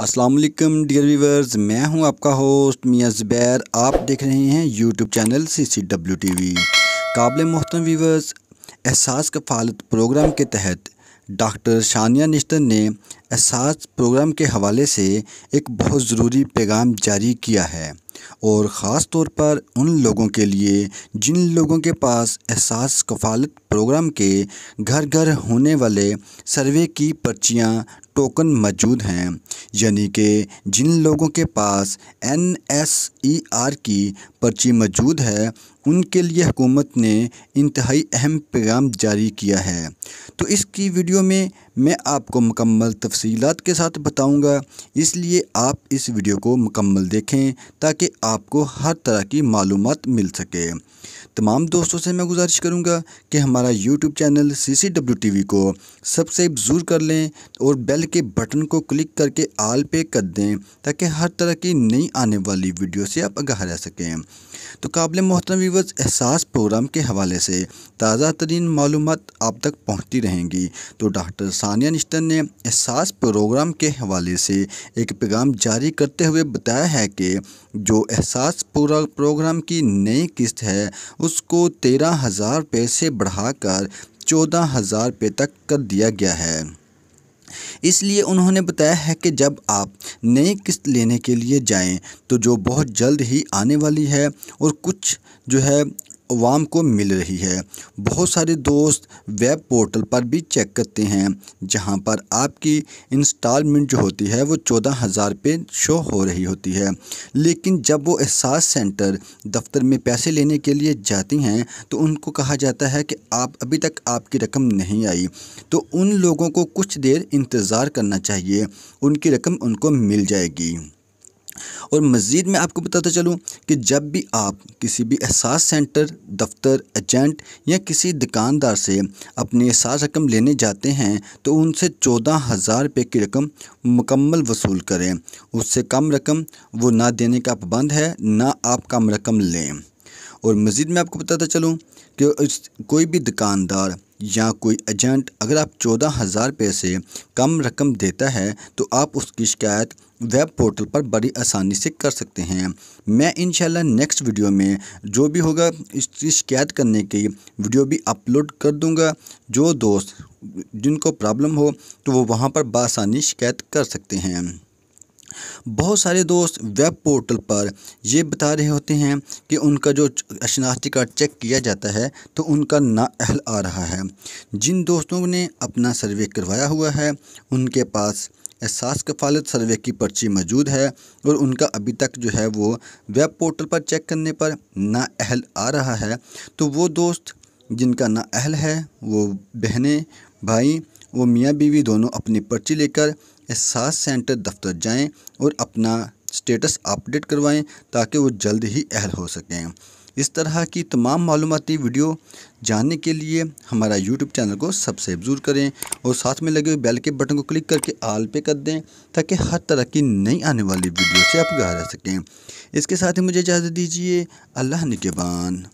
Aslam dear viewers मैं हूं आपका होस्ट मियाँ ज़ुबैर आप देख रहे हैं YouTube channel C C W T V काबिल मोहतम व्यूवर्स एहसास कफालत प्रोग्राम के तहत डॉक्टर शानिया निश्तर ने एहसास प्रोग्राम के हवाले से एक बहुत ज़रूरी पैगाम जारी किया है और ख़ास तौर पर उन लोगों के लिए जिन लोगों के पास एहसास कफालत प्रोग्राम के घर घर होने वाले सर्वे की पर्चियाँ टोकन मौजूद हैं यानी कि जिन लोगों के पास एन एस ई आर की पर्ची मौजूद है उनके लिए हुकूमत ने इंतहाई अहम पैगाम जारी किया है तो इसकी वीडियो में मैं आपको मुकम्मल तफसीलात के साथ बताऊंगा इसलिए आप इस वीडियो को मुकम्मल देखें ताकि आपको हर तरह की मालूम मिल सके तमाम दोस्तों से मैं गुजारिश करूंगा कि हमारा YouTube channel C C W T V को सब्सक्राइब ज़रूर कर लें और बेल के बटन को क्लिक करके आल पे कर दें ताकि हर तरह की नई आने वाली वीडियो से आप आगाह रह सकें तो काबिल मोहतरम व्यूवर्स एहसास प्रोग्राम के हवाले से ताज़ा तरीन मालूम आप तक पहुँचती रहेंगी तो डॉक्टर सानिया निश्तन ने एहसास प्रोग्राम के हवाले से एक पैगाम जारी करते हुए बताया है कि जो एहसास प्रोग्राम की नई किस्त है उसको तेरह हज़ार रुपये से बढ़ाकर चौदह हज़ार रुपये तक कर दिया गया है इसलिए उन्होंने बताया है कि जब आप नई किस्त लेने के लिए जाएं तो जो बहुत जल्द ही आने वाली है और कुछ जो है अवाम को मिल रही है बहुत सारे दोस्त वेब पोर्टल पर भी चेक करते हैं जहां पर आपकी इंस्टॉलमेंट जो होती है वो चौदह हज़ार पे शो हो रही होती है लेकिन जब वो एहसास सेंटर दफ्तर में पैसे लेने के लिए जाती हैं तो उनको कहा जाता है कि आप अभी तक आपकी रकम नहीं आई तो उन लोगों को कुछ देर इंतज़ार करना चाहिए उनकी रकम उनको मिल जाएगी और मज़ीद मैं आपको बताता चलूँ कि जब भी आप किसी भी एहसास सेंटर दफ्तर एजेंट या किसी दुकानदार से अपनी एहसास रकम लेने जाते हैं तो उनसे चौदह हज़ार रुपये की रकम मुकम्मल वसूल करें उससे कम रकम वो ना देने का पाबंद है ना आप कम रकम लें और मज़ीद मैं आपको बताता चलूँ कि कोई भी दुकानदार या कोई एजेंट अगर आप चौदह हज़ार रुपये से कम रकम देता है तो आप उसकी शिकायत वेब पोर्टल पर बड़ी आसानी से कर सकते हैं मैं इंशाल्लाह नेक्स्ट वीडियो में जो भी होगा इसकी शिकायत करने की वीडियो भी अपलोड कर दूंगा जो दोस्त जिनको प्रॉब्लम हो तो वो वहाँ पर बसानी शिकायत कर सकते हैं बहुत सारे दोस्त वेब पोर्टल पर ये बता रहे होते हैं कि उनका जो शनाख्ती कार्ड चेक किया जाता है तो उनका ना अहल आ रहा है जिन दोस्तों ने अपना सर्वे करवाया हुआ है उनके पास एहसास कफालत सर्वे की पर्ची मौजूद है और उनका अभी तक जो है वो वेब पोर्टल पर चेक करने पर नाअहल आ रहा है तो वो दोस्त जिनका ना अहल है वो बहनें भाई वो मियाँ बीवी दोनों अपनी पर्ची लेकर एहसास सेंटर दफ्तर जाएं और अपना स्टेटस अपडेट करवाएं ताकि वो जल्द ही अहल हो सकें इस तरह की तमाम मालूमती वीडियो जानने के लिए हमारा यूट्यूब चैनल को सब्सक्राइब ज़रूर करें और साथ में लगे हुए बेल के बटन को क्लिक करके आल पे कर दें ताकि हर तरह की नई आने वाली वीडियो से आप गा रह सकें इसके साथ ही मुझे इजाज़त दीजिए अल्लाह निकेबान